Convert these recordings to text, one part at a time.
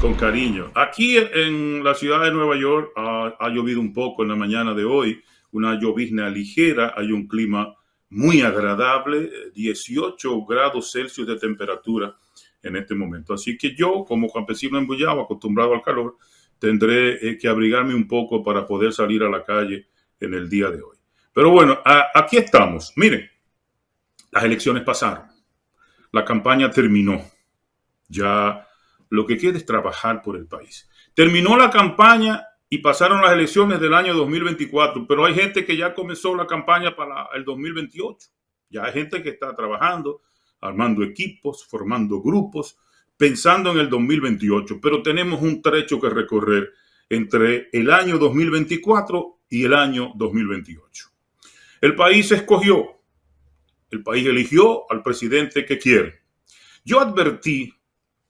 Con cariño. Aquí en la ciudad de Nueva York ha, llovido un poco en la mañana de hoy, una llovizna ligera, hay un clima muy agradable, 18 grados Celsius de temperatura en este momento. Así que yo, como campesino embullado, acostumbrado al calor, tendré eh, que abrigarme un poco para poder salir a la calle en el día de hoy. Pero bueno, aquí estamos. Miren, las elecciones pasaron, la campaña terminó. Ya lo que quiere es trabajar por el país. Terminó la campaña y pasaron las elecciones del año 2024, pero hay gente que ya comenzó la campaña para el 2028. Ya hay gente que está trabajando, armando equipos, formando grupos, pensando en el 2028, pero tenemos un trecho que recorrer entre el año 2024 y el año 2028. El país escogió, el país eligió al presidente que quiere. Yo advertí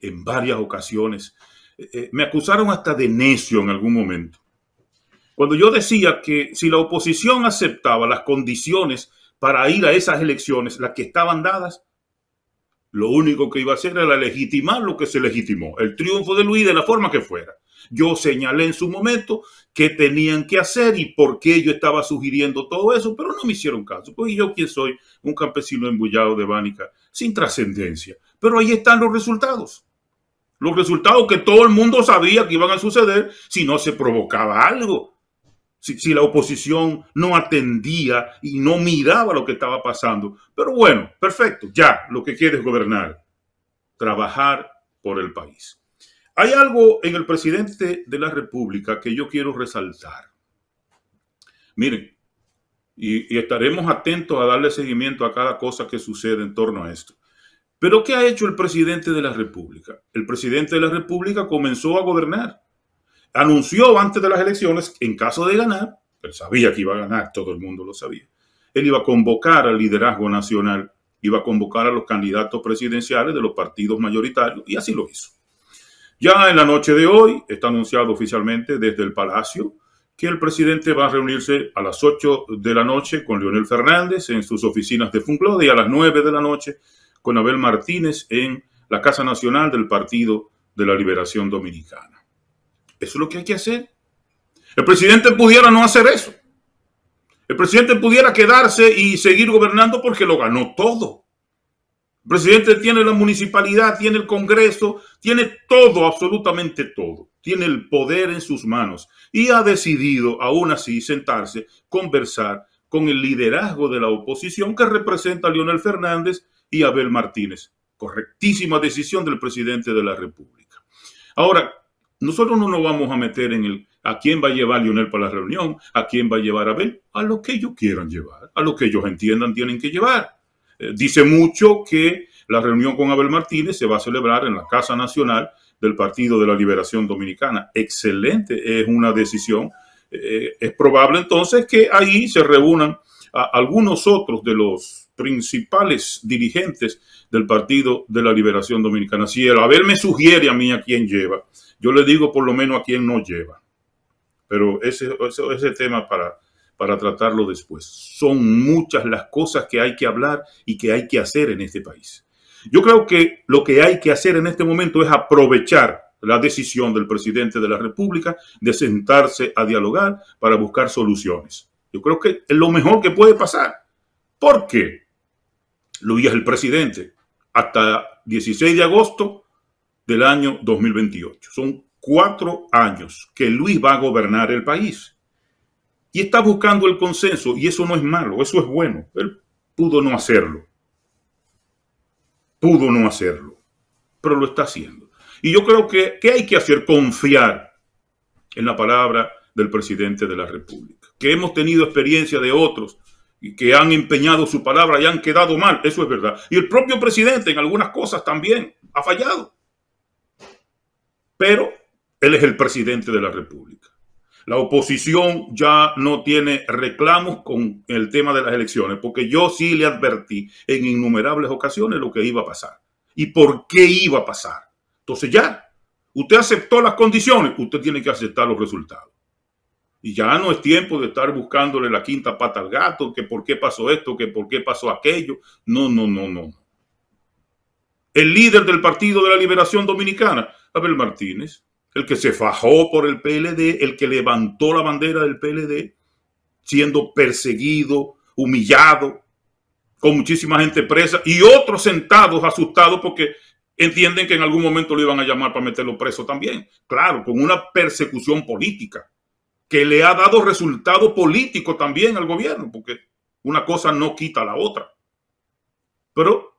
en varias ocasiones. Eh, eh, me acusaron hasta de necio en algún momento. Cuando yo decía que si la oposición aceptaba las condiciones para ir a esas elecciones, las que estaban dadas, lo único que iba a hacer era legitimar lo que se legitimó, el triunfo de Luis de la forma que fuera. Yo señalé en su momento qué tenían que hacer y por qué yo estaba sugiriendo todo eso, pero no me hicieron caso. Pues yo quien soy, un campesino embullado de Bánica, sin trascendencia. Pero ahí están los resultados. Los resultados que todo el mundo sabía que iban a suceder si no se provocaba algo. Si, la oposición no atendía y no miraba lo que estaba pasando. Pero bueno, perfecto, ya lo que quiere es gobernar, trabajar por el país. Hay algo en el presidente de la República que yo quiero resaltar. Miren, y, y estaremos atentos a darle seguimiento a cada cosa que sucede en torno a esto. Pero ¿qué ha hecho el presidente de la República? El presidente de la República comenzó a gobernar. Anunció antes de las elecciones, en caso de ganar, él sabía que iba a ganar, todo el mundo lo sabía, él iba a convocar al liderazgo nacional, iba a convocar a los candidatos presidenciales de los partidos mayoritarios, y así lo hizo. Ya en la noche de hoy está anunciado oficialmente desde el Palacio que el presidente va a reunirse a las 8 de la noche con Leonel Fernández en sus oficinas de Funclod y a las 9 de la noche con Abel Martínez en la Casa Nacional del Partido de la Liberación Dominicana. Eso es lo que hay que hacer. El presidente pudiera no hacer eso. El presidente pudiera quedarse y seguir gobernando porque lo ganó todo. El presidente tiene la municipalidad, tiene el Congreso, tiene todo, absolutamente todo. Tiene el poder en sus manos y ha decidido aún así sentarse, conversar con el liderazgo de la oposición que representa a Leonel Fernández y Abel Martínez. Correctísima decisión del presidente de la República. Ahora, nosotros no nos vamos a meter en el a quién va a llevar Lionel para la reunión, a quién va a llevar Abel, a lo que ellos quieran llevar, a lo que ellos entiendan tienen que llevar. Eh, dice mucho que la reunión con Abel Martínez se va a celebrar en la Casa Nacional del Partido de la Liberación Dominicana. Excelente, es una decisión. Eh, eh, es probable entonces que ahí se reúnan a algunos otros de los principales dirigentes del Partido de la Liberación Dominicana. Si el ver me sugiere a mí a quién lleva, yo le digo por lo menos a quién no lleva. Pero ese, ese, tema para, para tratarlo después. Son muchas las cosas que hay que hablar y que hay que hacer en este país. Yo creo que lo que hay que hacer en este momento es aprovechar la decisión del presidente de la República de sentarse a dialogar para buscar soluciones. Yo creo que es lo mejor que puede pasar. ¿Por qué? Luis es el presidente hasta 16 de agosto del año 2028. Son cuatro años que Luis va a gobernar el país. Y está buscando el consenso y eso no es malo, eso es bueno. Él pudo no hacerlo. Pudo no hacerlo, pero lo está haciendo. Y yo creo que, hay que hacer confiar en la palabra del presidente de la República, que hemos tenido experiencia de otros y que han empeñado su palabra y han quedado mal. Eso es verdad. Y el propio presidente en algunas cosas también ha fallado. Pero él es el presidente de la República. La oposición ya no tiene reclamos con el tema de las elecciones, porque yo sí le advertí en innumerables ocasiones lo que iba a pasar y por qué iba a pasar. Entonces ya, usted aceptó las condiciones, usted tiene que aceptar los resultados. Y ya no es tiempo de estar buscándole la quinta pata al gato, que por qué pasó esto, que por qué pasó aquello. No, no, no, no. El líder del Partido de la Liberación Dominicana, Abel Martínez, el que se fajó por el PLD, el que levantó la bandera del PLD, siendo perseguido, humillado, con muchísima gente presa y otros sentados asustados porque entienden que en algún momento lo iban a llamar para meterlo preso también. Claro, con una persecución política que le ha dado resultado político también al gobierno, porque una cosa no quita la otra. Pero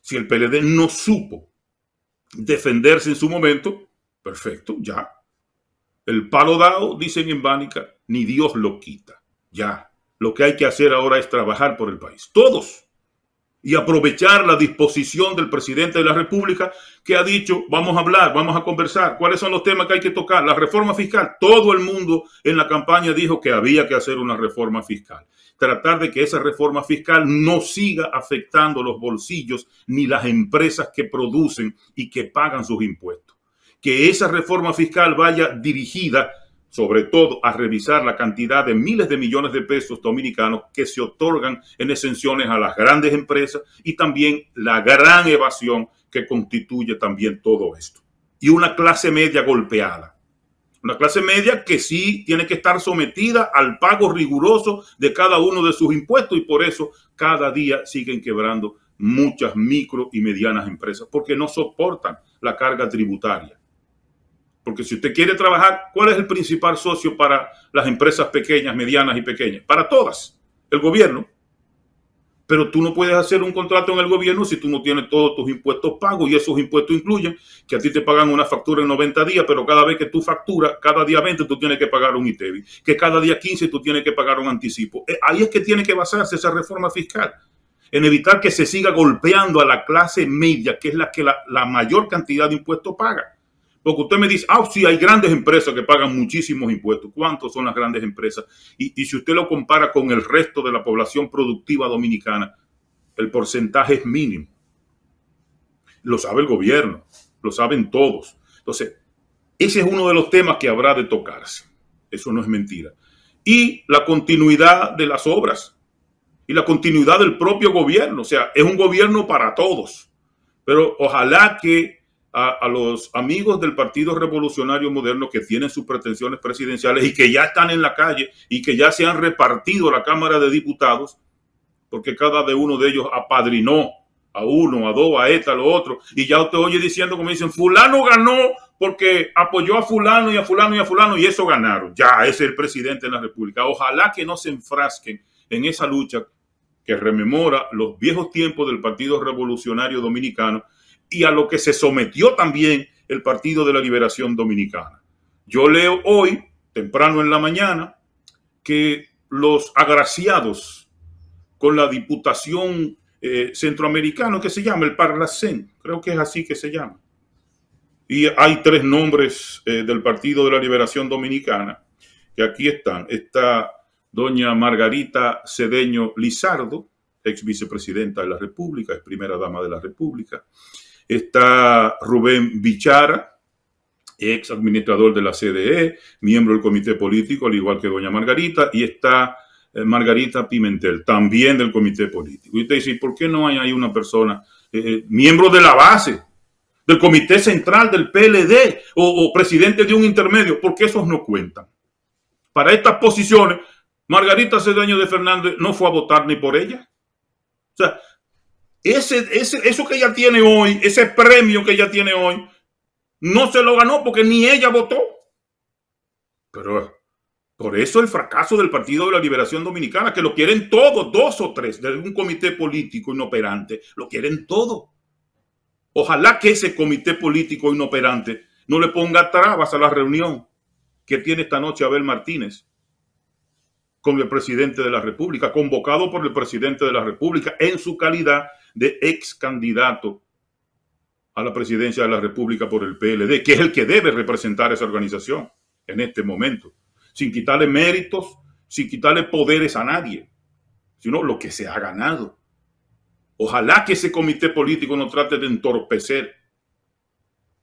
si el PLD no supo defenderse en su momento, perfecto, ya. El palo dado, dicen en Vánica ni Dios lo quita. Ya. Lo que hay que hacer ahora es trabajar por el país. Todos y aprovechar la disposición del presidente de la República que ha dicho, vamos a hablar, vamos a conversar, cuáles son los temas que hay que tocar, la reforma fiscal. Todo el mundo en la campaña dijo que había que hacer una reforma fiscal, tratar de que esa reforma fiscal no siga afectando los bolsillos ni las empresas que producen y que pagan sus impuestos, que esa reforma fiscal vaya dirigida sobre todo a revisar la cantidad de miles de millones de pesos dominicanos que se otorgan en exenciones a las grandes empresas y también la gran evasión que constituye también todo esto. Y una clase media golpeada. Una clase media que sí tiene que estar sometida al pago riguroso de cada uno de sus impuestos y por eso cada día siguen quebrando muchas micro y medianas empresas porque no soportan la carga tributaria porque si usted quiere trabajar, ¿cuál es el principal socio para las empresas pequeñas, medianas y pequeñas? Para todas, el gobierno. Pero tú no puedes hacer un contrato en el gobierno si tú no tienes todos tus impuestos pagos y esos impuestos incluyen que a ti te pagan una factura en 90 días, pero cada vez que tú facturas, cada día 20 tú tienes que pagar un ITEBI, que cada día 15 tú tienes que pagar un anticipo. Eh, ahí es que tiene que basarse esa reforma fiscal en evitar que se siga golpeando a la clase media, que es la que la, la mayor cantidad de impuestos paga. Porque usted me dice, ah, sí, hay grandes empresas que pagan muchísimos impuestos. ¿Cuántos son las grandes empresas? Y, y si usted lo compara con el resto de la población productiva dominicana, el porcentaje es mínimo. Lo sabe el gobierno, lo saben todos. Entonces, ese es uno de los temas que habrá de tocarse. Eso no es mentira. Y la continuidad de las obras y la continuidad del propio gobierno. O sea, es un gobierno para todos. Pero ojalá que a, los amigos del Partido Revolucionario Moderno que tienen sus pretensiones presidenciales y que ya están en la calle y que ya se han repartido la Cámara de Diputados, porque cada de uno de ellos apadrinó a uno, a dos, a esta, a lo otro, y ya usted oye diciendo, como dicen, fulano ganó porque apoyó a fulano y a fulano y a fulano y eso ganaron. Ya, es el presidente de la República. Ojalá que no se enfrasquen en esa lucha que rememora los viejos tiempos del Partido Revolucionario Dominicano y a lo que se sometió también el Partido de la Liberación Dominicana. Yo leo hoy, temprano en la mañana, que los agraciados con la Diputación eh, Centroamericana, que se llama el Parlacén, creo que es así que se llama, y hay tres nombres eh, del Partido de la Liberación Dominicana, que aquí están. Está doña Margarita Cedeño Lizardo, ex vicepresidenta de la República, es primera dama de la República está Rubén Bichara, ex administrador de la CDE, miembro del comité político, al igual que doña Margarita, y está eh, Margarita Pimentel, también del comité político. Y usted dice, ¿por qué no hay ahí una persona, eh, eh, miembro de la base, del comité central del PLD o, o presidente de un intermedio? Porque esos no cuentan. Para estas posiciones, Margarita Cedeño de Fernández no fue a votar ni por ella. O sea, ese, ese, eso que ella tiene hoy, ese premio que ella tiene hoy, no se lo ganó porque ni ella votó. Pero por eso el fracaso del Partido de la Liberación Dominicana, que lo quieren todos, dos o tres, de un comité político inoperante, lo quieren todo. Ojalá que ese comité político inoperante no le ponga trabas a la reunión que tiene esta noche Abel Martínez con el presidente de la República, convocado por el presidente de la República en su calidad de ex candidato a la presidencia de la República por el PLD, que es el que debe representar esa organización en este momento, sin quitarle méritos, sin quitarle poderes a nadie, sino lo que se ha ganado. Ojalá que ese comité político no trate de entorpecer.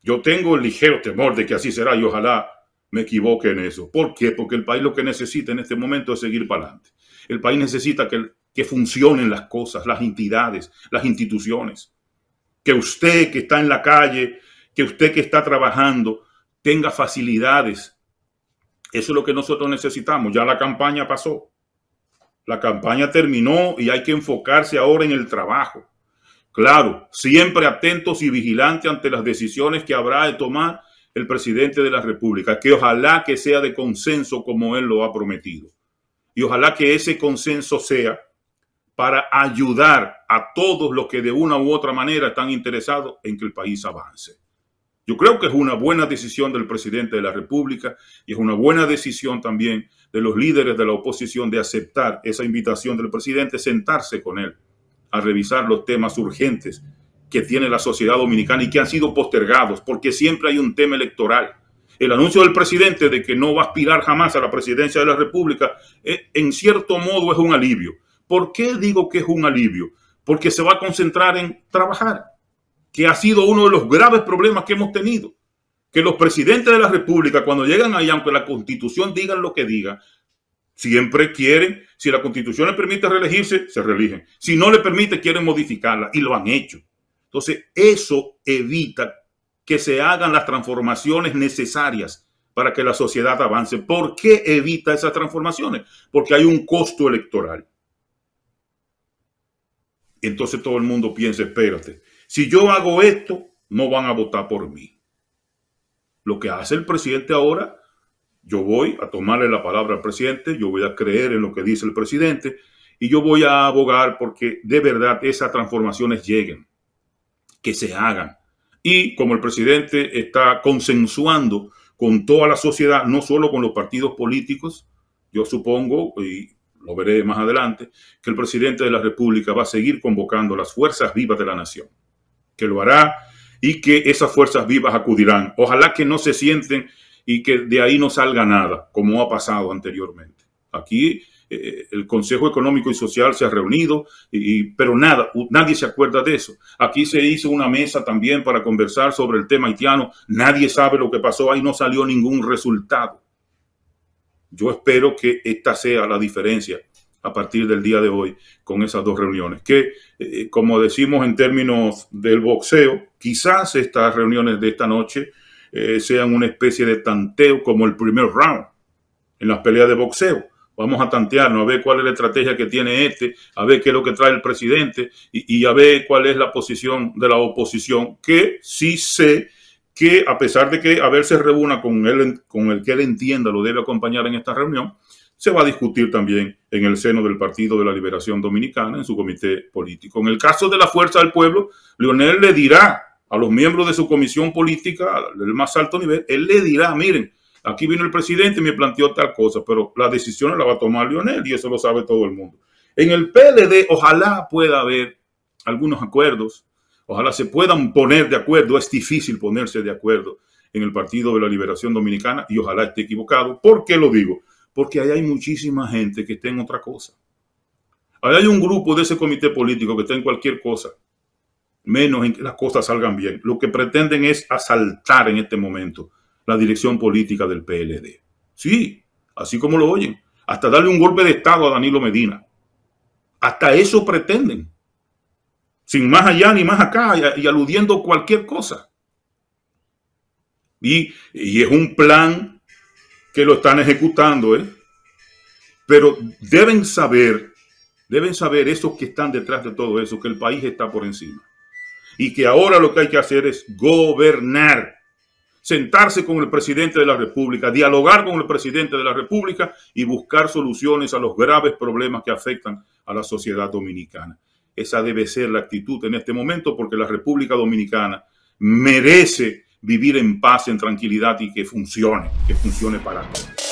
Yo tengo el ligero temor de que así será y ojalá me equivoque en eso. ¿Por qué? Porque el país lo que necesita en este momento es seguir para adelante. El país necesita que que funcionen las cosas, las entidades, las instituciones. Que usted que está en la calle, que usted que está trabajando, tenga facilidades. Eso es lo que nosotros necesitamos. Ya la campaña pasó. La campaña terminó y hay que enfocarse ahora en el trabajo. Claro, siempre atentos y vigilantes ante las decisiones que habrá de tomar el presidente de la República, que ojalá que sea de consenso como él lo ha prometido. Y ojalá que ese consenso sea para ayudar a todos los que de una u otra manera están interesados en que el país avance. Yo creo que es una buena decisión del presidente de la República y es una buena decisión también de los líderes de la oposición de aceptar esa invitación del presidente, sentarse con él a revisar los temas urgentes que tiene la sociedad dominicana y que han sido postergados, porque siempre hay un tema electoral. El anuncio del presidente de que no va a aspirar jamás a la presidencia de la República, eh, en cierto modo, es un alivio, ¿Por qué digo que es un alivio? Porque se va a concentrar en trabajar, que ha sido uno de los graves problemas que hemos tenido. Que los presidentes de la República, cuando llegan ahí, aunque la constitución diga lo que diga, siempre quieren, si la constitución les permite reelegirse, se reeligen. Si no le permite, quieren modificarla y lo han hecho. Entonces, eso evita que se hagan las transformaciones necesarias para que la sociedad avance. ¿Por qué evita esas transformaciones? Porque hay un costo electoral entonces todo el mundo piensa, espérate, si yo hago esto, no van a votar por mí. Lo que hace el presidente ahora, yo voy a tomarle la palabra al presidente, yo voy a creer en lo que dice el presidente y yo voy a abogar porque de verdad esas transformaciones lleguen, que se hagan. Y como el presidente está consensuando con toda la sociedad, no solo con los partidos políticos, yo supongo, y lo veré más adelante, que el presidente de la República va a seguir convocando las fuerzas vivas de la nación, que lo hará y que esas fuerzas vivas acudirán. Ojalá que no se sienten y que de ahí no salga nada, como ha pasado anteriormente. Aquí eh, el Consejo Económico y Social se ha reunido, y, pero nada, nadie se acuerda de eso. Aquí se hizo una mesa también para conversar sobre el tema haitiano, nadie sabe lo que pasó, ahí no salió ningún resultado. Yo espero que esta sea la diferencia a partir del día de hoy con esas dos reuniones. Que, eh, como decimos en términos del boxeo, quizás estas reuniones de esta noche eh, sean una especie de tanteo como el primer round en las peleas de boxeo. Vamos a tantearnos, a ver cuál es la estrategia que tiene este, a ver qué es lo que trae el presidente y, a ver cuál es la posición de la oposición, que sí se que a pesar de que Abel se reúna con, él, con el que él entienda lo debe acompañar en esta reunión, se va a discutir también en el seno del Partido de la Liberación Dominicana, en su comité político. En el caso de la Fuerza del Pueblo, Leonel le dirá a los miembros de su comisión política, del más alto nivel, él le dirá, miren, aquí vino el presidente y me planteó tal cosa, pero la decisión la va a tomar Leonel y eso lo sabe todo el mundo. En el PLD, ojalá pueda haber algunos acuerdos, Ojalá se puedan poner de acuerdo. Es difícil ponerse de acuerdo en el Partido de la Liberación Dominicana y ojalá esté equivocado. ¿Por qué lo digo? Porque ahí hay muchísima gente que está en otra cosa. Ahí hay un grupo de ese comité político que está en cualquier cosa, menos en que las cosas salgan bien. Lo que pretenden es asaltar en este momento la dirección política del PLD. Sí, así como lo oyen. Hasta darle un golpe de Estado a Danilo Medina. Hasta eso pretenden sin más allá ni más acá y, aludiendo cualquier cosa. Y, es un plan que lo están ejecutando, ¿eh? Pero deben saber, deben saber esos que están detrás de todo eso, que el país está por encima. Y que ahora lo que hay que hacer es gobernar, sentarse con el presidente de la República, dialogar con el presidente de la República y buscar soluciones a los graves problemas que afectan a la sociedad dominicana. Esa debe ser la actitud en este momento porque la República Dominicana merece vivir en paz, en tranquilidad y que funcione, que funcione para todos.